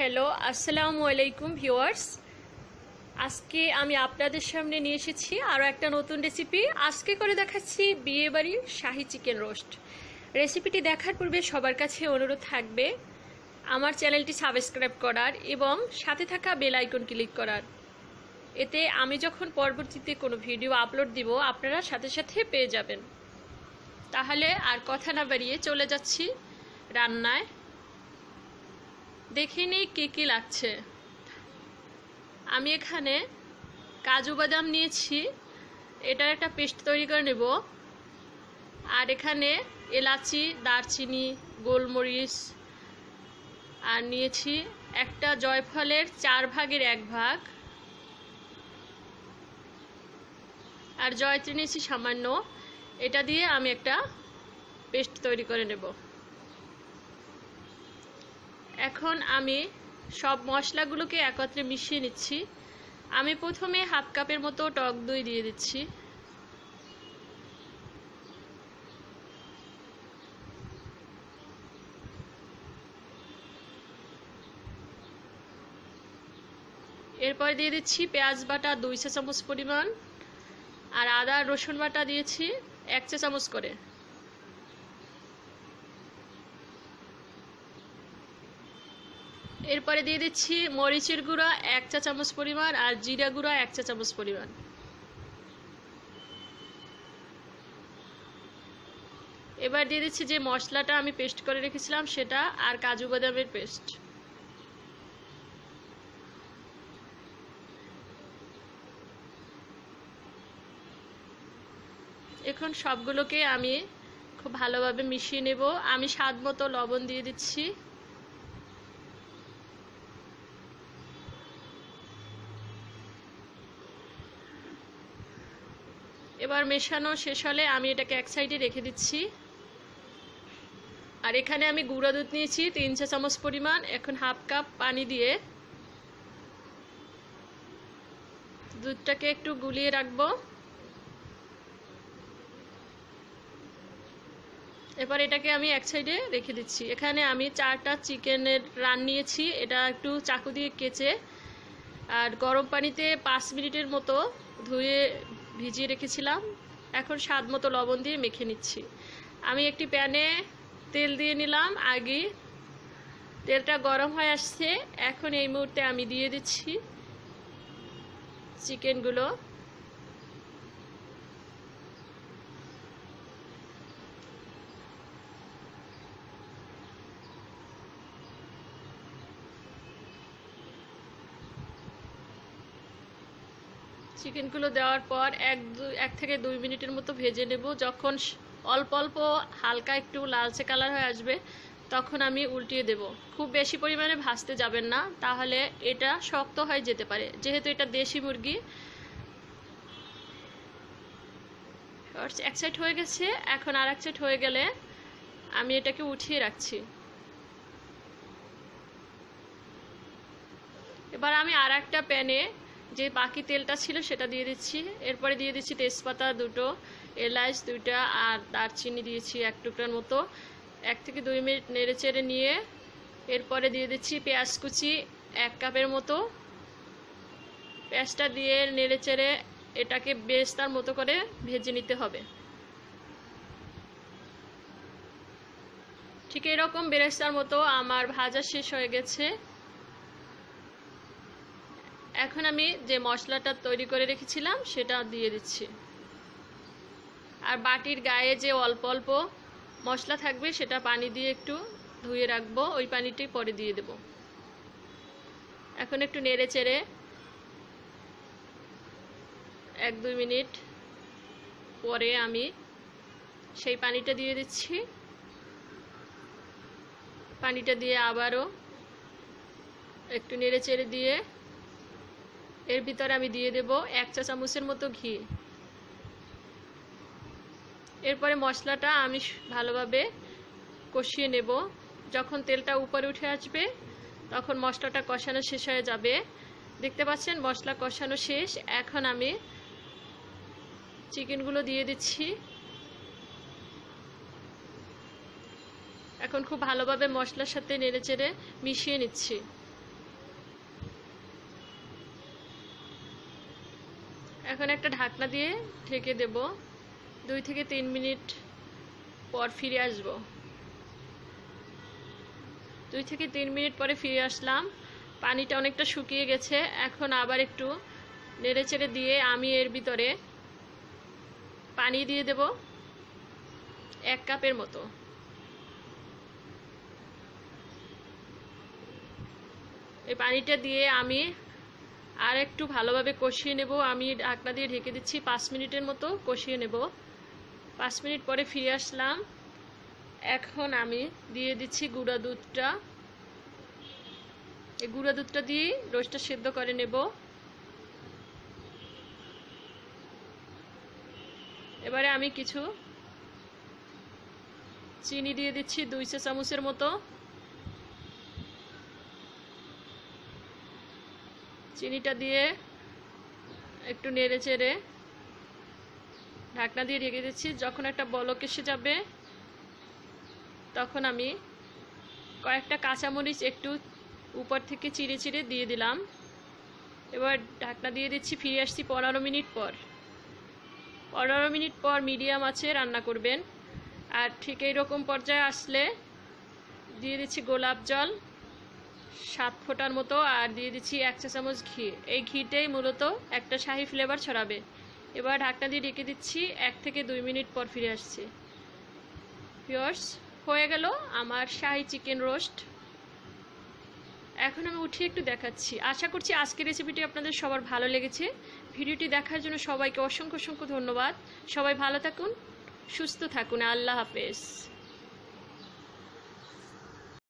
hello আসসালামু আলাইকুম viewers আজকে আমি আপনাদের সামনে নিয়ে এসেছি আরও একটা নতুন রেসিপি আজকে করে দেখাচ্ছি বাড়ির শাহি চিকেন রোস্ট রেসিপিটি দেখার পূর্বে সবার কাছে অনুরোধ থাকবে আমার চ্যানেলটি সাবস্ক্রাইব করার এবং সাথে থাকা বেল আইকন ক্লিক করার এতে আমি যখন পরবর্তীতে কোনো ভিডিও আপলোড দিব আপনারা সাথে সাথে পেয়ে যাবেন তাহলে আর কথা না বাড়িয়ে চলে যাচ্ছি রান্নায় দেখে নিই কী কী লাগছে আমি এখানে কাজু বাদাম নিয়েছি এটার একটা পেস্ট তৈরি করে নেব আর এখানে এলাচি দারচিনি গোলমরিচ আর নিয়েছি একটা জয়ফলের চার ভাগের এক ভাগ আর জয়ত্রী নিয়েছি সামান্য এটা দিয়ে আমি একটা পেস্ট তৈরি করে নেব এখন আমি সব মশলাগুলোকে একত্রে মিশিয়ে নিচ্ছি আমি প্রথমে হাফ কাপের মতো টক দই দিয়ে দিচ্ছি এরপর দিয়ে দিচ্ছি পেঁয়াজ বাটা দুই চা চামচ পরিমাণ আর আদা রসুন বাটা দিয়েছি এক চা চামচ করে এরপরে দিয়ে দিচ্ছি মরিচের গুঁড়া এক চা চামচ পরিমাণ আর জিরা গুঁড়া এক চা চামচ পরিমাণ এবার দিয়ে দিচ্ছি যে মশলাটা আমি পেস্ট করে রেখেছিলাম সেটা আর কাজু বাদামের পেস্ট এখন সবগুলোকে আমি খুব ভালোভাবে মিশিয়ে নেব আমি স্বাদ মতো লবণ দিয়ে দিচ্ছি এবার মেশানো শেষ হলে আমি এটাকে এক সাইডে রেখে দিচ্ছি আর এখানে আমি গুঁড়া দুধ নিয়েছি তিন চা চামচ পরিমাণ এখন হাফ কাপ পানি দিয়ে দুধটাকে একটু গুলিয়ে রাখবো এবার এটাকে আমি এক সাইডে রেখে দিচ্ছি এখানে আমি চারটা চিকেনের রান নিয়েছি এটা একটু চাকু দিয়ে কেচে আর গরম পানিতে পাঁচ মিনিটের মতো ধুয়ে ভিজিয়ে রেখেছিলাম এখন স্বাদ মতো লবণ দিয়ে মেখে নিচ্ছি আমি একটি প্যানে তেল দিয়ে নিলাম আগে তেলটা গরম হয়ে আসছে এখন এই মুহূর্তে আমি দিয়ে দিচ্ছি চিকেনগুলো চিকেনগুলো দেওয়ার পর এক দু এক থেকে দুই মিনিটের মতো ভেজে নেব যখন অল্প অল্প হালকা একটু লালচে কালার হয়ে আসবে তখন আমি উল্টিয়ে দেব খুব বেশি পরিমাণে ভাজতে যাবেন না তাহলে এটা শক্ত হয়ে যেতে পারে যেহেতু এটা দেশি মুরগি এক সাইড হয়ে গেছে এখন আর এক সাইড হয়ে গেলে আমি এটাকে উঠিয়ে রাখছি এবার আমি আর একটা প্যানে যে বাকি তেলটা ছিল সেটা দিয়ে দিচ্ছি এরপরে দিয়ে দিচ্ছি তেজপাতা দুটো এলাচ দুইটা আর দারচিনি দিয়েছি এক টুকরার মতো এক থেকে দুই মিনিট নেড়ে চেড়ে নিয়ে এরপরে দিয়ে দিচ্ছি পেঁয়াজ কুচি এক কাপের মতো পেঁয়াজটা দিয়ে নেড়ে চেড়ে এটাকে বেস্তার মতো করে ভেজে নিতে হবে ঠিক এরকম বেরেস্তার মতো আমার ভাজা শেষ হয়ে গেছে এখন আমি যে মশলাটা তৈরি করে রেখেছিলাম সেটা দিয়ে দিচ্ছি আর বাটির গায়ে যে অল্প অল্প মশলা থাকবে সেটা পানি দিয়ে একটু ধুয়ে রাখবো ওই পানিটি পরে দিয়ে দেব এখন একটু নেড়ে চেড়ে এক দুই মিনিট পরে আমি সেই পানিটা দিয়ে দিচ্ছি পানিটা দিয়ে আবারও একটু নেড়ে চেড়ে দিয়ে এর ভিতরে আমি দিয়ে দেব এক চা চামচের মতো ঘি এরপরে মশলাটা আমি ভালোভাবে কষিয়ে নেব যখন তেলটা উপরে উঠে আসবে তখন মশলাটা কষানো শেষ হয়ে যাবে দেখতে পাচ্ছেন মশলা কষানো শেষ এখন আমি চিকেনগুলো দিয়ে দিচ্ছি এখন খুব ভালোভাবে মশলার সাথে নেড়ে চেড়ে মিশিয়ে নিচ্ছি এখন একটা ঢাকনা দিয়ে ঢেকে দেব দুই থেকে তিন মিনিট পর ফিরে আসব দুই থেকে তিন মিনিট পরে ফিরে আসলাম পানিটা অনেকটা শুকিয়ে গেছে এখন আবার একটু নেড়ে চেড়ে দিয়ে আমি এর ভিতরে পানি দিয়ে দেব এক কাপের মতো এই পানিটা দিয়ে আমি আর একটু ভালোভাবে কষিয়ে নেব আমি ঢাকনা দিয়ে ঢেকে দিচ্ছি পাঁচ মিনিটের মতো কষিয়ে নেব পাঁচ মিনিট পরে ফিরে আসলাম এখন আমি দিয়ে দিচ্ছি গুঁড়া দুধটা এই গুঁড়া দুধটা দিয়ে রোস্টটা সেদ্ধ করে নেব এবারে আমি কিছু চিনি দিয়ে দিচ্ছি দুই চা চামচের মতো চিনিটা দিয়ে একটু নেড়ে চেড়ে ঢাকনা দিয়ে রেখে দিচ্ছি যখন একটা বলক এসে যাবে তখন আমি কয়েকটা কাঁচামরিচ একটু উপর থেকে চিড়ে চিড়ে দিয়ে দিলাম এবার ঢাকনা দিয়ে দিচ্ছি ফিরে আসছি পনেরো মিনিট পর পনেরো মিনিট পর মিডিয়াম আছে রান্না করবেন আর ঠিক এই রকম পর্যায়ে আসলে দিয়ে দিচ্ছি গোলাপ জল সাত ফোঁটার মতো আর দিয়ে দিচ্ছি এক চা চামচ ঘি এই ঘিটাই মূলত একটা শাহি ফ্লেভার ছড়াবে এবার ঢাকনা দিয়ে ঢেকে দিচ্ছি এক থেকে দুই মিনিট পর ফিরে আসছি পিওর্স হয়ে গেল আমার শাহি চিকেন রোস্ট এখন আমি উঠিয়ে একটু দেখাচ্ছি আশা করছি আজকের রেসিপিটি আপনাদের সবার ভালো লেগেছে ভিডিওটি দেখার জন্য সবাইকে অসংখ্য অসংখ্য ধন্যবাদ সবাই ভালো থাকুন সুস্থ থাকুন আল্লাহ হাফেজ